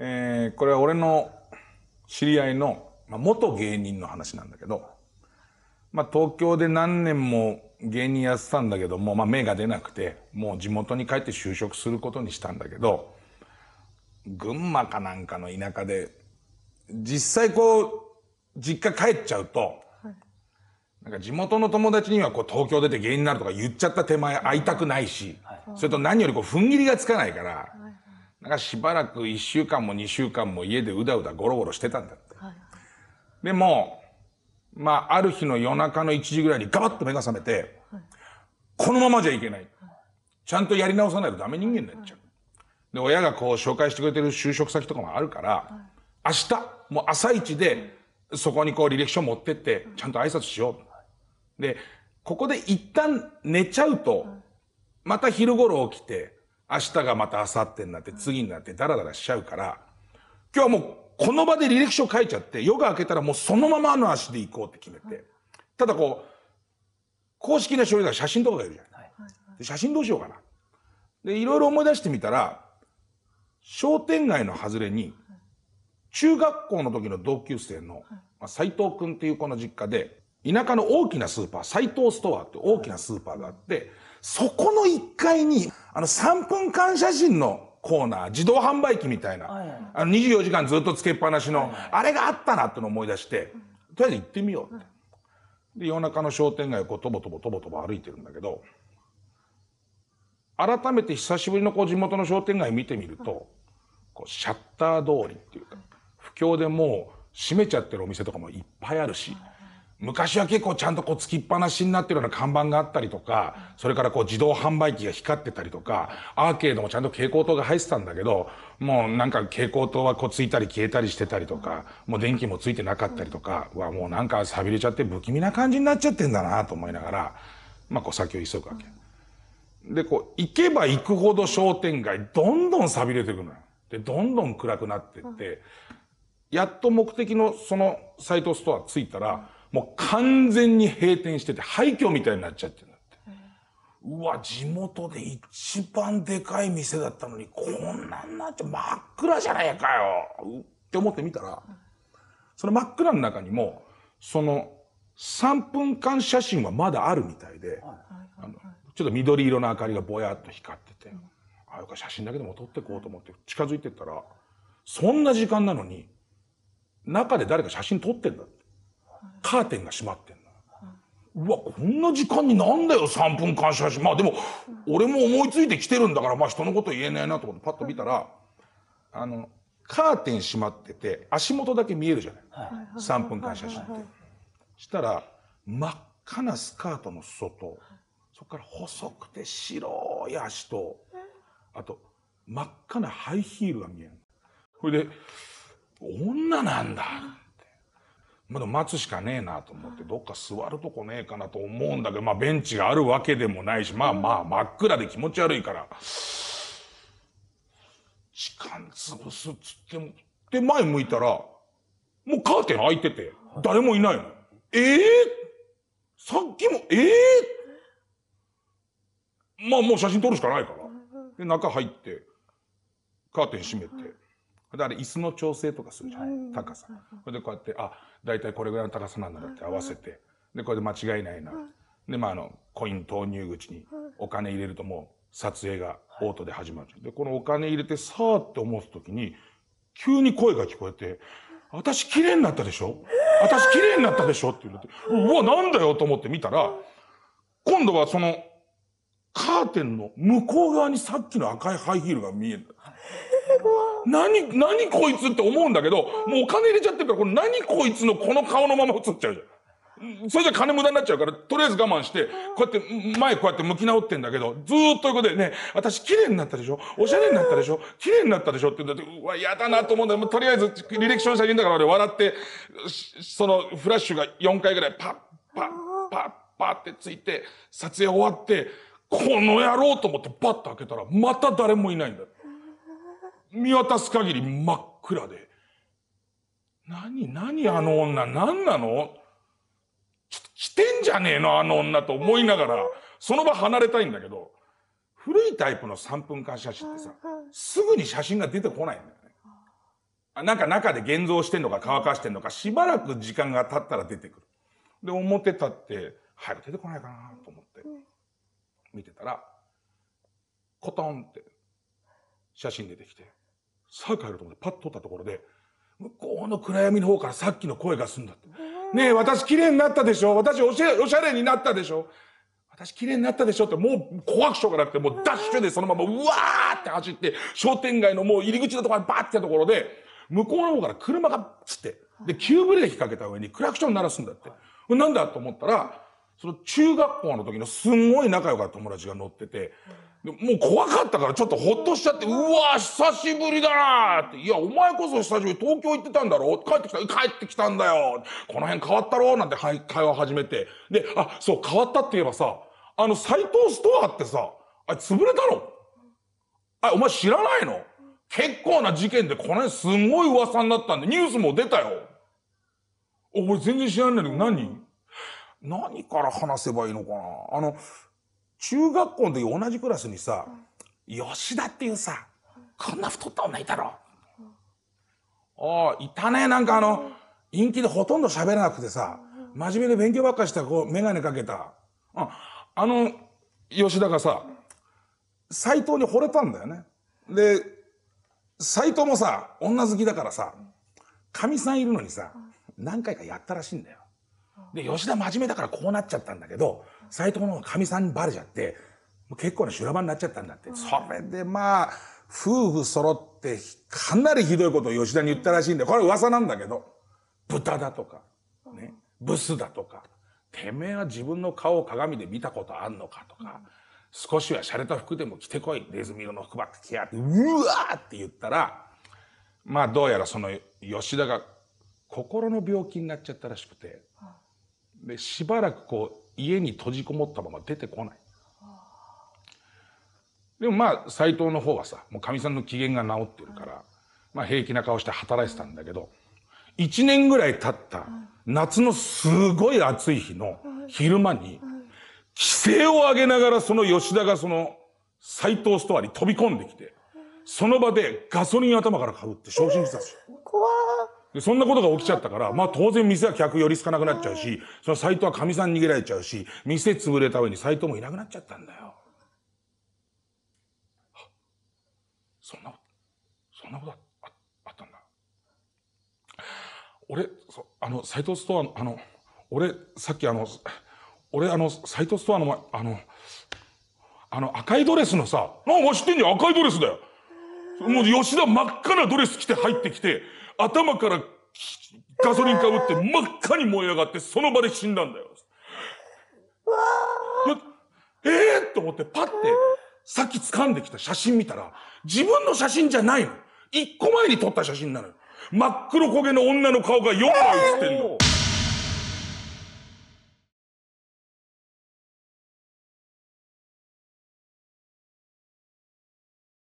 えー、これは俺の知り合いの、まあ、元芸人の話なんだけど、まあ、東京で何年も芸人やってたんだけども、まあ、芽が出なくて、もう地元に帰って就職することにしたんだけど、群馬かなんかの田舎で、実際こう、実家帰っちゃうと、なんか地元の友達にはこう東京出て芸人になるとか言っちゃった手前会いたくないし、それと何よりこう踏ん切りがつかないから、なんかしばらく1週間も2週間も家でうだうだゴロゴロしてたんだって。はい、でも、まあ、ある日の夜中の1時ぐらいにガバッと目が覚めて、はい、このままじゃいけない。ちゃんとやり直さないとダメ人間になっちゃう。で、親がこう紹介してくれてる就職先とかもあるから、明日、もう朝一で、そこにこう履歴書持ってって、ちゃんと挨拶しよう。で、ここで一旦寝ちゃうと、また昼頃起きて、明日がまた明後日になって次になってダラダラしちゃうから、今日はもうこの場で履歴書書いちゃって、夜が明けたらもうそのままの足で行こうって決めて。ただこう、公式な書類だから写真とかがいるじゃん。い。で写真どうしようかな。で、いろいろ思い出してみたら、商店街の外れに、中学校の時の同級生の、まあ、斉藤君っていう子の実家で、田舎の大きなスーパー、斎藤ストアって大きなスーパーがあって、そこの1階に、あの3分間写真のコーナー、自動販売機みたいな、あの24時間ずっとつけっぱなしの、あれがあったなってのを思い出して、とりあえず行ってみようって。で、夜中の商店街をこう、とぼとぼとぼとぼ歩いてるんだけど、改めて久しぶりのこう地元の商店街見てみると、こう、シャッター通りっていうか、不況でもう閉めちゃってるお店とかもいっぱいあるし、はい昔は結構ちゃんとこうつきっぱなしになってるような看板があったりとか、それからこう自動販売機が光ってたりとか、アーケードもちゃんと蛍光灯が入ってたんだけど、もうなんか蛍光灯はこうついたり消えたりしてたりとか、もう電気もついてなかったりとかはもうなんか錆びれちゃって不気味な感じになっちゃってんだなと思いながら、まあこう先を急ぐわけ。で、こう行けば行くほど商店街どんどん錆びれてくるのよ。で、どんどん暗くなってって、やっと目的のそのサイトストア着いたら、もう完全に閉店してて、廃墟みたいになっちゃってるんだって。うわ、地元で一番でかい店だったのに、こんなんなっちゃ真っ暗じゃないかよって思ってみたら、その真っ暗の中にも、その3分間写真はまだあるみたいで、ちょっと緑色の明かりがぼやっと光ってて、あ、よか写真だけでも撮ってこうと思って近づいてったら、そんな時間なのに、中で誰か写真撮ってんだって。カーテンが閉まってんの。うわ、こんな時間になんだよ、3分間写真。まあでも、俺も思いついてきてるんだから、まあ人のこと言えないなと思ってパッと見たら、あの、カーテン閉まってて、足元だけ見えるじゃない。はい、3分間写真って。したら、真っ赤なスカートの裾と、そこから細くて白い足と、あと、真っ赤なハイヒールが見える。それで、女なんだ。まだ待つしかねえなと思って、どっか座るとこねえかなと思うんだけど、まあベンチがあるわけでもないし、まあまあ真っ暗で気持ち悪いから、時間潰すっつっても、で、前向いたら、もうカーテン開いてて、誰もいないの。ええー、さっきも、ええー、まあもう写真撮るしかないから。で、中入って、カーテン閉めて、だか椅子の調整とかするじゃない、高さ。それでこうやって、あ、大体これぐらいの高さなんだって合わせて、で、これで間違いないな。で、まあ、あの、コイン投入口にお金入れるともう撮影がオートで始まる。で、このお金入れてさーって思うと時に、急に声が聞こえて、私綺麗になったでしょ私綺麗になったでしょって言って、うわ、なんだよと思って見たら、今度はその、カーテンの向こう側にさっきの赤いハイヒールが見える。何、何こいつって思うんだけど、もうお金入れちゃってるから、これ何こいつのこの顔のまま映っちゃうじゃん。それじゃ金無駄になっちゃうから、とりあえず我慢して、こうやって、前こうやって向き直ってんだけど、ずーっということでね、私綺麗になったでしょおしゃれになったでしょ綺麗になったでしょって言うんだって、うわ、嫌だなと思うんだけど、とりあえず履歴書の写真だから俺笑って、そのフラッシュが4回ぐらいパッパッパッパッってついて、撮影終わって、この野郎と思ってパッと開けたら、また誰もいないんだって。見渡す限り真っ暗で、何、何あの女、何なのちょっと来てんじゃねえの、あの女と思いながら、その場離れたいんだけど、古いタイプの3分間写真ってさ、すぐに写真が出てこないんだよね。なんか中で現像してんのか乾かしてんのか、しばらく時間が経ったら出てくる。で、表立って、早く出てこないかなと思って、見てたら、コトンって写真出てきて、さあ帰入ると思ってパッと取ったところで、向こうの暗闇の方からさっきの声がすんだって。ねえ、私綺麗になったでしょ私おしゃおしゃれになったでしょ私綺麗になったでしょってもう怖くしょうがなくて、もうダッシュでそのままうわーって走って、商店街のもう入り口のところにバーってたところで、向こうの方から車がつって、で、急ブレーキかけた上にクラクション鳴らすんだって。なんだと思ったら、その中学校の時のすんごい仲良かった友達が乗ってて、もう怖かったからちょっとほっとしちゃって、うわ久しぶりだなって。いや、お前こそ久しぶり、東京行ってたんだろ帰ってきた、帰ってきたんだよこの辺変わったろなんて会話始めて。で、あ、そう、変わったって言えばさ、あの、斎藤ストアってさ、あれ潰れたのあ、お前知らないの結構な事件でこの辺すんごい噂になったんで、ニュースも出たよ。お前全然知らないんだけど何何から話せばいいのかなあの、中学校の時同じクラスにさ、吉田っていうさ、こんな太った女いたろ。ああ、いたね。なんかあの、陰気でほとんど喋らなくてさ、真面目で勉強ばっかしたう、メガネかけた。ああの、吉田がさ、斎藤に惚れたんだよね。で、斎藤もさ、女好きだからさ、かみさんいるのにさ、何回かやったらしいんだよ。で、吉田真面目だからこうなっちゃったんだけど、斎藤のかみさんにバレちゃって、結構な修羅場になっちゃったんだって。それでまあ、夫婦揃って、かなりひどいことを吉田に言ったらしいんで、これ噂なんだけど、豚だとか、ね、ブスだとか、てめえは自分の顔を鏡で見たことあんのかとか、少しは洒落た服でも着てこい、ネズミ色の服ばっか着やって、うわーって言ったら、まあどうやらその吉田が心の病気になっちゃったらしくて、で、しばらくこう、家に閉じこもったまま出てこない。でもまあ、斎藤の方はさ、もうかみさんの機嫌が治ってるから、まあ平気な顔して働いてたんだけど、1年ぐらい経った夏のすごい暑い日の昼間に、規制を上げながらその吉田がその斎藤ストアに飛び込んできて、その場でガソリン頭から買うって昇進し自殺。怖よ。そんなことが起きちゃったから、まあ当然店は客寄りつかなくなっちゃうし、そのサイトは神さん逃げられちゃうし、店潰れた上にサイトもいなくなっちゃったんだよ。そんな、そんなことああったんだ。俺、そあの、サイトストアの、あの、俺、さっきあの、俺、あの、サイトストアの前、あの、あの赤いドレスのさ、なんか知ってんじゃん、赤いドレスだよ。もう吉田真っ赤なドレス着て入ってきて、頭からガソリンかぶって真っ赤に燃え上がって、その場で死んだんだよ。ええー、と思ってパッて、さっき掴んできた写真見たら、自分の写真じゃないの。一個前に撮った写真なのよ。真っ黒焦げの女の顔が4枚写ってんの。